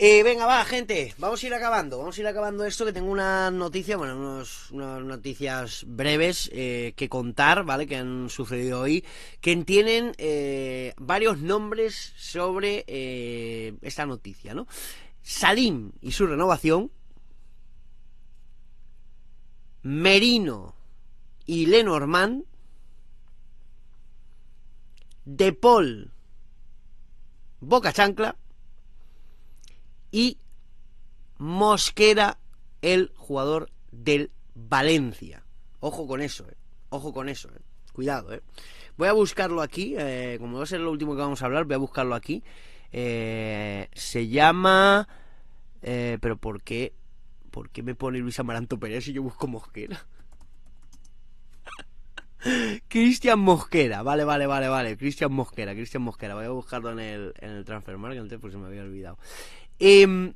Eh, venga, va, gente, vamos a ir acabando. Vamos a ir acabando esto, que tengo una noticia, bueno, unas noticias breves eh, que contar, ¿vale? Que han sucedido hoy, que tienen eh, varios nombres sobre esta noticia, ¿no? Salim y su renovación, Merino y Lenormand, De Paul, Boca Chancla, y Mosquera, el jugador del Valencia. Ojo con eso, eh. ojo con eso. Eh. Cuidado, eh. Voy a buscarlo aquí, eh, como va a ser lo último que vamos a hablar, voy a buscarlo aquí. Eh, se llama... Eh, pero ¿por qué? ¿Por qué me pone Luis Amaranto Pérez si yo busco Mosquera? Cristian Mosquera, vale, vale, vale, vale. Cristian Mosquera, Cristian Mosquera. Voy a buscarlo en el, en el transfer market, porque se me había olvidado. Em,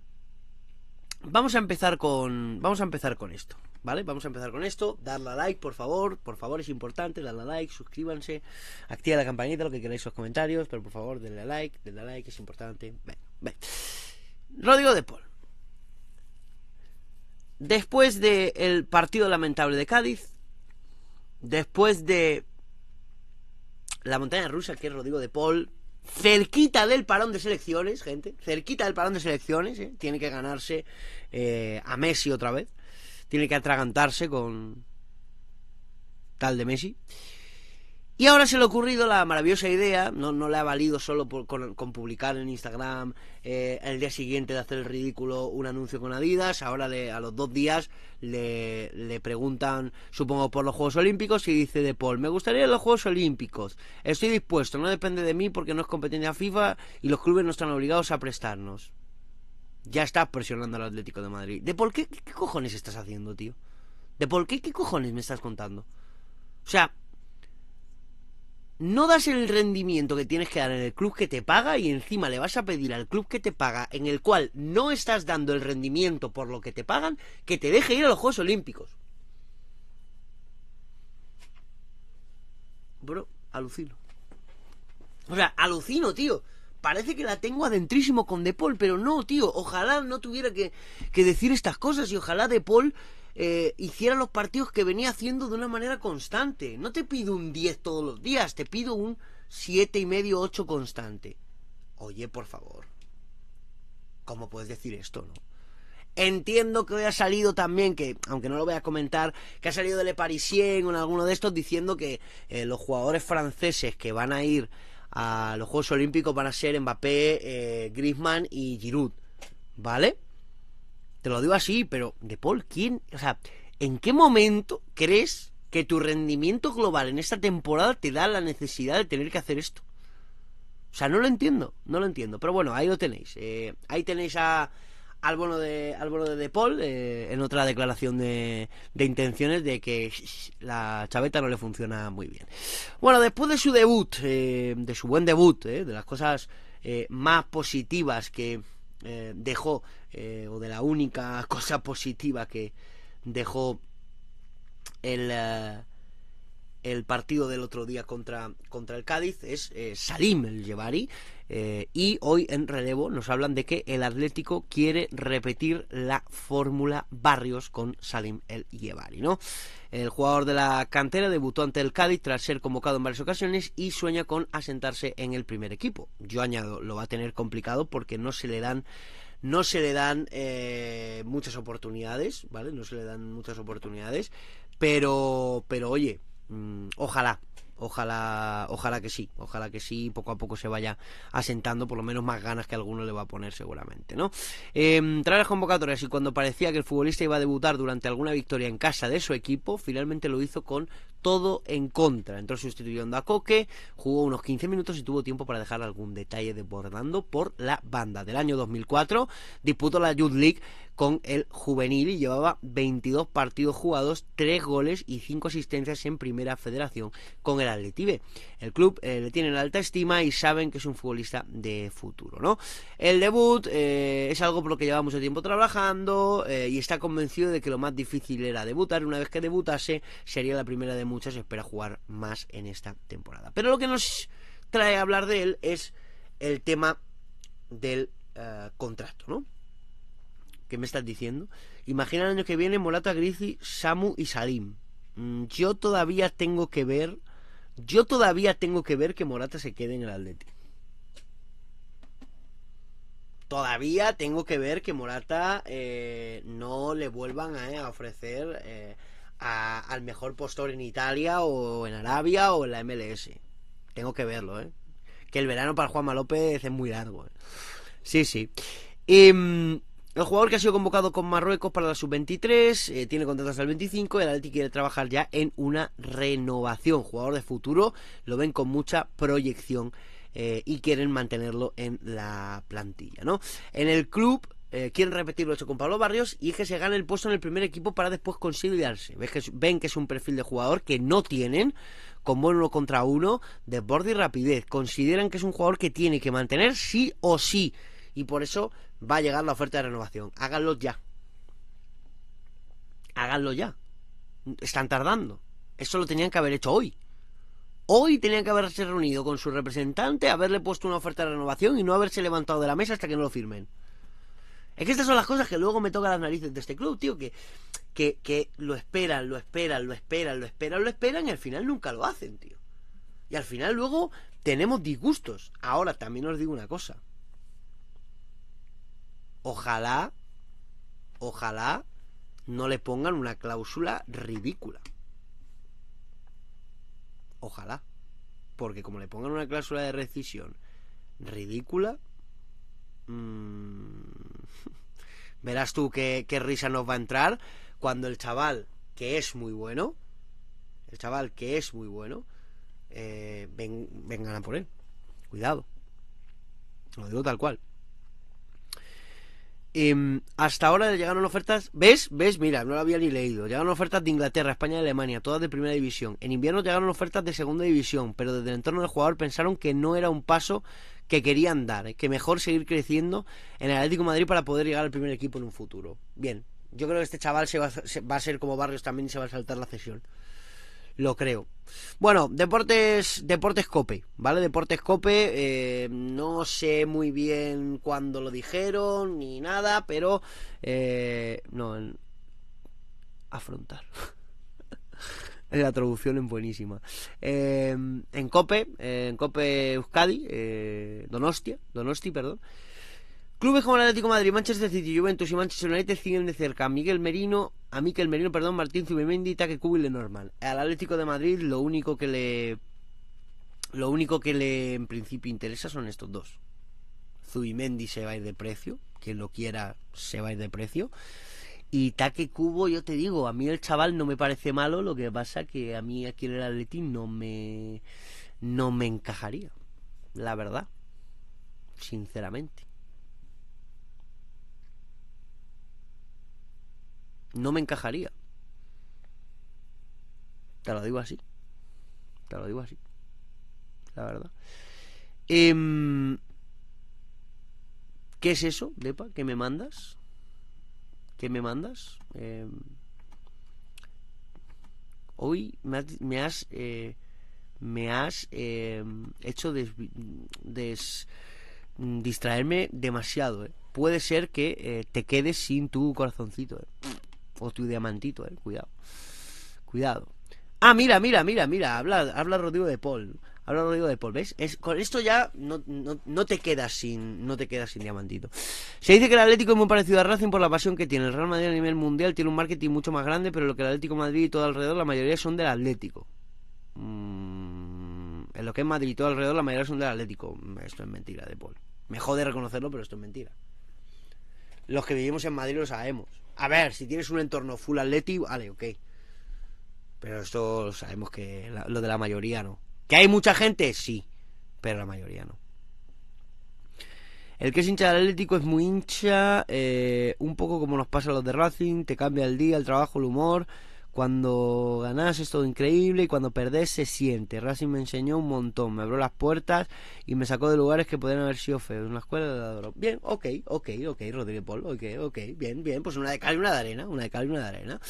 vamos a empezar con. Vamos a empezar con esto. ¿Vale? Vamos a empezar con esto. Darle a like, por favor. Por favor, es importante. Darle a like, suscríbanse. Activa la campanita, lo que queráis, los comentarios. Pero por favor, denle a like, denle a like, es importante. Ven, ven. Rodrigo de Paul. Después del partido lamentable de Cádiz, después de la montaña rusa que es Rodrigo de Paul, cerquita del parón de selecciones, gente, cerquita del parón de selecciones, eh, tiene que ganarse eh, a Messi otra vez, tiene que atragantarse con tal de Messi. Y ahora se le ha ocurrido la maravillosa idea, no, no le ha valido solo con, publicar en Instagram eh, el día siguiente de hacer el ridículo un anuncio con Adidas, ahora le, a los dos días le, preguntan, supongo, por los Juegos Olímpicos y dice De Paul, me gustaría los Juegos Olímpicos, estoy dispuesto, no depende de mí porque no es competencia FIFA y los clubes no están obligados a prestarnos. Ya estás presionando al Atlético de Madrid. ¿De por qué, qué, cojones estás haciendo, tío? ¿De por qué, qué cojones me estás contando? O sea, no das el rendimiento que tienes que dar en el club que te paga y encima le vas a pedir al club que te paga, en el cual no estás dando el rendimiento por lo que te pagan, que te deje ir a los Juegos Olímpicos. Bro, alucino. O sea, alucino, tío. Parece que la tengo adentrísimo con De Paul, pero no, tío. Ojalá no tuviera que, decir estas cosas y ojalá De Paul eh, hiciera los partidos que venía haciendo de una manera constante. No te pido un 10 todos los días, te pido un siete y medio, 8 constante. Oye, por favor. ¿Cómo puedes decir esto, no? Entiendo que hoy ha salido también, que aunque no lo voy a comentar, que ha salido de Le Parisien o en alguno de estos diciendo que eh, los jugadores franceses que van a ir a los Juegos Olímpicos van a ser Mbappé, eh, Griezmann y Giroud. ¿Vale? te lo digo así, pero De Paul, ¿quién? O sea, ¿en qué momento crees que tu rendimiento global en esta temporada te da la necesidad de tener que hacer esto? O sea, no lo entiendo, no lo entiendo. Pero bueno, ahí lo tenéis. Eh, ahí tenéis a, al bono de al de, Paul eh, en otra declaración de, intenciones de que la chaveta no le funciona muy bien. Bueno, después de su debut, eh, de su buen debut, de las cosas más positivas que eh, dejó, eh, o de la única cosa positiva que dejó el, eh, el partido del otro día contra, contra el Cádiz es eh, Salim el Yevari. Eh, y hoy en relevo nos hablan de que el Atlético quiere repetir la fórmula Barrios con Salim el Yevari, ¿no? El jugador de la cantera debutó ante el Cádiz tras ser convocado en varias ocasiones y sueña con asentarse en el primer equipo. Yo añado, lo va a tener complicado porque no se le dan no se le dan eh, muchas oportunidades, ¿vale? No se le dan muchas oportunidades, pero, pero oye, Mm, ojalá, ojalá, ojalá que sí, ojalá que sí, poco a poco se vaya asentando, por lo menos más ganas que alguno le va a poner seguramente, ¿no? Eh, em, tras las convocatorias y cuando parecía que el futbolista iba a debutar durante alguna victoria en casa de su equipo, finalmente lo hizo con todo en contra. Entró sustituyendo a Coque, jugó unos 15 minutos y tuvo tiempo para dejar algún detalle desbordando por la banda. Del año 2004 disputó la Youth League con el juvenil y llevaba 22 partidos jugados, 3 goles y 5 asistencias en primera federación con el Atletibe. El club eh, le tiene alta estima y saben que es un futbolista de futuro, ¿no? El debut eh, es algo por lo que lleva mucho tiempo trabajando eh, y está convencido de que lo más difícil era debutar. Una vez que debutase sería la primera de muchas y espera jugar más en esta temporada. Pero lo que nos trae a hablar de él es el tema del eh, contrato, ¿no? ¿Qué me estás diciendo? Imagina el año que viene Morata, grizi Samu y Salim. Mm, yo todavía tengo que ver. Yo todavía tengo que ver que Morata se quede en el Atleti. Todavía tengo que ver que Morata eh, no le vuelvan eh, a, ofrecer al mejor postor en Italia o en Arabia o en la MLS. Tengo que verlo, ¿eh? Que el verano para Juanma López es muy largo. ¿eh? Sí, sí. Em, el jugador que ha sido convocado con Marruecos para la sub-23 eh, tiene contratos al 25. El Alti quiere trabajar ya en una renovación. Jugador de futuro, lo ven con mucha proyección eh, y quieren mantenerlo en la plantilla. ¿no? En el club eh, quieren repetir lo hecho con Pablo Barrios y es que se gane el puesto en el primer equipo para después consolidarse. ven que es un perfil de jugador que no tienen con uno contra uno, desborde y rapidez. Consideran que es un jugador que tiene que mantener sí o sí y por eso va a llegar la oferta de renovación. Háganlo ya. Háganlo ya. Están tardando. Eso lo tenían que haber hecho hoy. Hoy tenían que haberse reunido con su representante, haberle puesto una oferta de renovación y no haberse levantado de la mesa hasta que no lo firmen. Es que estas son las cosas que luego me tocan las narices de este club, tío, que, que, que lo esperan, lo esperan, lo esperan, lo esperan, lo esperan y al final nunca lo hacen, tío. Y al final luego tenemos disgustos. Ahora también os digo una cosa. Ojalá, ojalá no le pongan una cláusula ridícula. Ojalá. Porque como le pongan una cláusula de rescisión ridícula, Mm. verás tú qué, risa nos va a entrar cuando el chaval, que es muy bueno, el chaval que es muy bueno, eh, vengan a por él. Cuidado. Lo digo tal cual. Em, hasta ahora llegaron ofertas. ¿Ves? ¿Ves? Mira, no lo había ni leído. Llegaron ofertas de Inglaterra, España y Alemania, todas de primera división. En invierno llegaron ofertas de segunda división, pero desde el entorno del jugador pensaron que no era un paso que querían dar, que mejor seguir creciendo en el Atlético Madrid para poder llegar al primer equipo en un futuro. Bien, yo creo que este chaval se va, a ser como Barrios también se va a saltar la cesión. Lo creo. Bueno, Deportes, Deportes Cope, ¿vale? Deportes Cope, eh, no sé muy bien cuándo lo dijeron ni nada, pero... Eh, no, afrontar. la traducción es buenísima. Em, en Cope, en Cope Euskadi, eh, Donostia, Donosti, perdón. Clubes como el Atlético de Madrid, Manchester City, Juventus y Manchester United siguen de cerca Miguel Merino, a Miquel Merino, perdón, Martín Zubimendi, que cubile normal Al Atlético de Madrid lo único que le lo único que le en principio interesa son estos dos. Zubimendi se va a ir de precio, quien lo quiera se va a ir de precio. Y Taque Cubo, yo te digo, a mí el chaval no me parece malo, lo que pasa que a mí aquí en el Atletín no me, no me encajaría, la verdad, sinceramente. No me encajaría. Te lo digo así. Te lo digo así. La verdad. Em, ¿Qué es eso, Depa, que me mandas? que me mandas. Eh, hoy me has, me has, eh, eh, hecho des, distraerme demasiado. Puede ser que te quedes sin tu corazoncito o tu diamantito. Cuidado, cuidado. Ah, mira, mira, mira, mira. Habla, habla Rodrigo de Paul. Ahora lo digo de Paul, ¿ves? con esto ya no, te quedas sin, no te sin diamantito. Se dice que el Atlético es muy parecido a Racing por la pasión que tiene. El Real Madrid a nivel mundial tiene un marketing mucho más grande, pero lo que el Atlético Madrid y todo alrededor, la mayoría son del Atlético. Mm, en lo que es Madrid y todo alrededor, la mayoría son del Atlético. Esto es mentira de Paul. Me jode reconocerlo, pero esto es mentira. Los que vivimos en Madrid lo sabemos. A ver, si tienes un entorno full Atlético, vale, ok. Pero esto sabemos que lo de la mayoría no. ¿Que hay mucha gente? Sí, pero la mayoría no. El que es hincha del Atlético es muy hincha, eh, un poco como nos pasa a los de Racing, te cambia el día, el trabajo, el humor, cuando ganás es todo increíble y cuando perdés se siente. Racing me enseñó un montón, me abrió las puertas y me sacó de lugares que podrían haber sido feos. Una escuela de adoro. Bien, ok, ok, ok, Rodrigo Paul, ok, ok, bien, bien, pues una de cal y una de arena, una de cal y una de arena.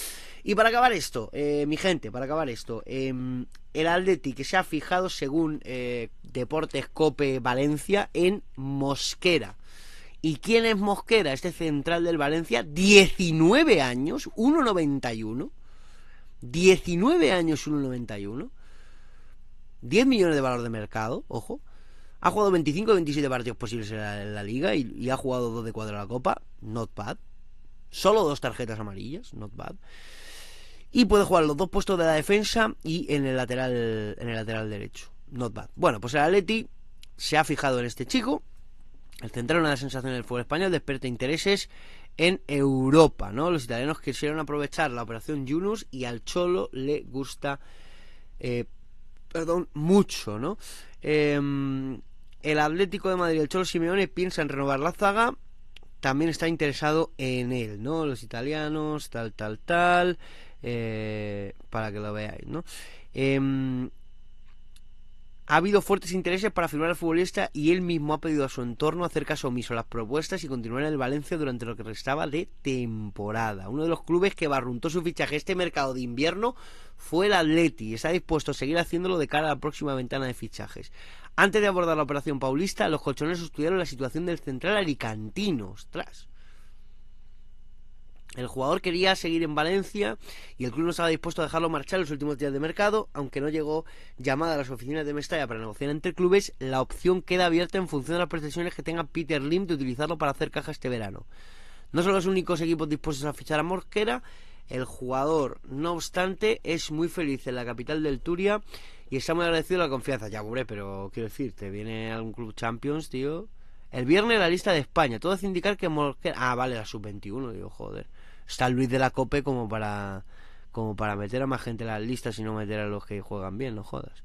Y para acabar esto, eh, mi gente, para acabar esto, em, el Atleti que se ha fijado según eh, Deportes Cope Valencia en Mosquera. ¿Y quién es Mosquera? Este central del Valencia, 19 años, 1,91. 19 años 1,91. 10 millones de valor de mercado, ojo. Ha jugado 25 o 27 partidos posibles en la, liga y, ha jugado 2 de cuadro en la copa. Not bad. Solo dos tarjetas amarillas. Not bad. Y puede jugar los dos puestos de la defensa y en el lateral, en el lateral derecho. Not bad. Bueno, pues el Atleti se ha fijado en este chico. El central, una de las sensaciones del fútbol español, Desperta intereses en Europa, ¿no? Los italianos quisieron aprovechar la operación Yunus y al Cholo le gusta, eh, perdón, mucho, ¿no? Em, el Atlético de Madrid, el Cholo Simeone, piensa en renovar la zaga, también está interesado en él, ¿no? Los italianos, tal, tal, tal, eh, para que lo veáis, ¿no? Em, ha habido fuertes intereses para firmar al futbolista y él mismo ha pedido a su entorno hacer caso omiso a las propuestas y continuar en el Valencia durante lo que restaba de temporada. Uno de los clubes que barruntó su fichaje este mercado de invierno fue el Atleti y está dispuesto a seguir haciéndolo de cara a la próxima ventana de fichajes. Antes de abordar la operación paulista, los colchones estudiaron la situación del central alicantino. Ostras. El jugador quería seguir en Valencia y el club no estaba dispuesto a dejarlo marchar los últimos días de mercado, aunque no llegó llamada a las oficinas de Mestalla para negociar entre clubes, la opción queda abierta en función de las pretensiones que tenga Peter Lim de utilizarlo para hacer caja este verano. No son los únicos equipos dispuestos a fichar a Mosquera, el jugador, no obstante, es muy feliz en la capital del Turia y está muy agradecido de la confianza. Ya, pobre, pero quiero decirte, viene algún club Champions, tío. El viernes la lista de España, todo hace indicar que Mosquera... Ah, vale, la sub-21, digo, joder está Luis de la Cope como para como para meter a más gente en las listas y no meter a los que juegan bien, no jodas.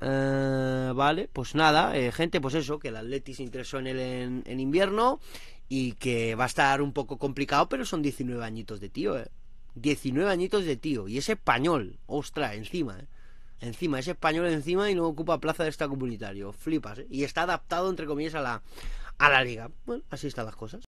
Eh, vale, pues nada, eh, gente, pues eso, que el Atleti se interesó en él en, invierno y que va a estar un poco complicado, pero son 19 añitos de tío, eh. 19 añitos de tío, y es español, ostra, encima, eh. Encima, es español encima y no ocupa plaza de esta comunitario, flipas, eh. y está adaptado, entre comillas, a la, a la liga. Bueno, así están las cosas.